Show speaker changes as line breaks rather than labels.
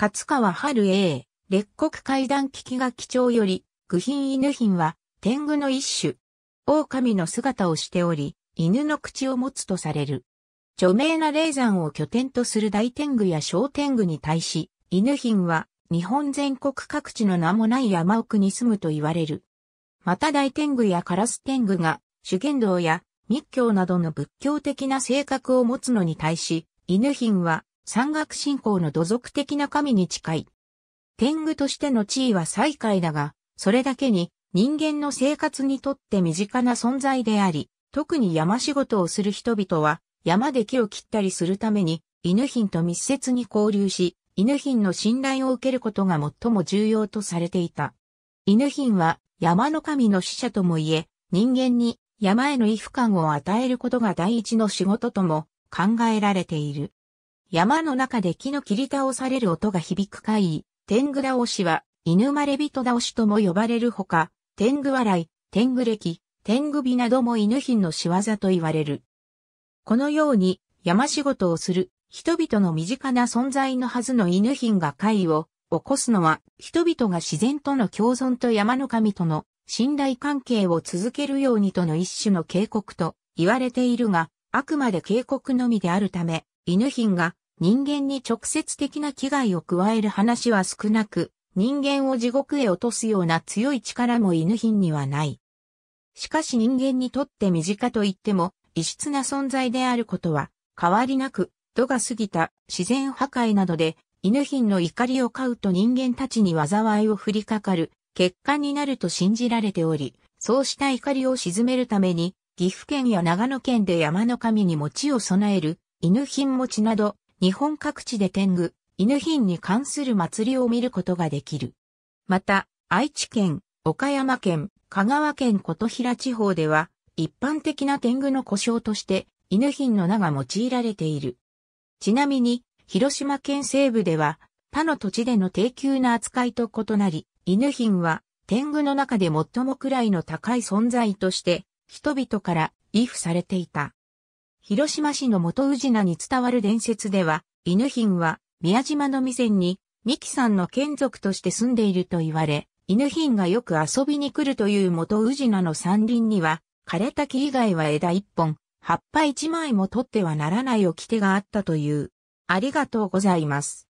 勝川春英、列国階段危機が貴重より、具品犬品は、天狗の一種。狼の姿をしており、犬の口を持つとされる。著名な霊山を拠点とする大天狗や小天狗に対し、犬品は日本全国各地の名もない山奥に住むと言われる。また大天狗やカラス天狗が主言道や密教などの仏教的な性格を持つのに対し、犬品は山岳信仰の土俗的な神に近い。天狗としての地位は最下位だが、それだけに人間の生活にとって身近な存在であり、特に山仕事をする人々は山で木を切ったりするために犬品と密接に交流し、犬品の信頼を受けることが最も重要とされていた。犬品は山の神の使者ともいえ、人間に山への畏怖感を与えることが第一の仕事とも考えられている。山の中で木の切り倒される音が響く怪異、天狗倒しは、犬まれ人倒しとも呼ばれるほか、天狗笑い、天狗歴、天狗美なども犬品の仕業と言われる。このように、山仕事をする、人々の身近な存在のはずの犬品が怪異を起こすのは、人々が自然との共存と山の神との信頼関係を続けるようにとの一種の警告と言われているが、あくまで警告のみであるため、犬品が人間に直接的な危害を加える話は少なく、人間を地獄へ落とすような強い力も犬品にはない。しかし人間にとって身近といっても、異質な存在であることは、変わりなく、度が過ぎた自然破壊などで、犬品の怒りを飼うと人間たちに災いを降りかかる、結果になると信じられており、そうした怒りを鎮めるために、岐阜県や長野県で山の神に餅を備える、犬品餅など、日本各地で天狗、犬品に関する祭りを見ることができる。また、愛知県、岡山県、香川県琴平地方では、一般的な天狗の故障として、犬品の名が用いられている。ちなみに、広島県西部では、他の土地での低級な扱いと異なり、犬品は天狗の中で最も位の高い存在として、人々から畏怖されていた。広島市の元宇品に伝わる伝説では、犬品は宮島の店に三木さんの眷属として住んでいると言われ、犬品がよく遊びに来るという元宇品の山林には、枯れた木以外は枝一本、葉っぱ一枚も取ってはならない掟があったという。ありがとうございます。